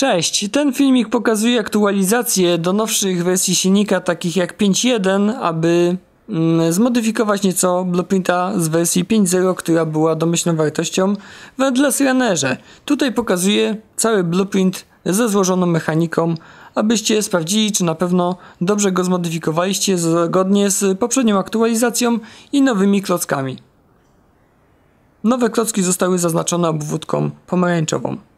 Cześć, ten filmik pokazuje aktualizację do nowszych wersji silnika takich jak 5.1, aby mm, zmodyfikować nieco blueprinta z wersji 5.0, która była domyślną wartością w Endless Tutaj pokazuję cały blueprint ze złożoną mechaniką, abyście sprawdzili, czy na pewno dobrze go zmodyfikowaliście zgodnie z poprzednią aktualizacją i nowymi klockami. Nowe klocki zostały zaznaczone obwódką pomarańczową.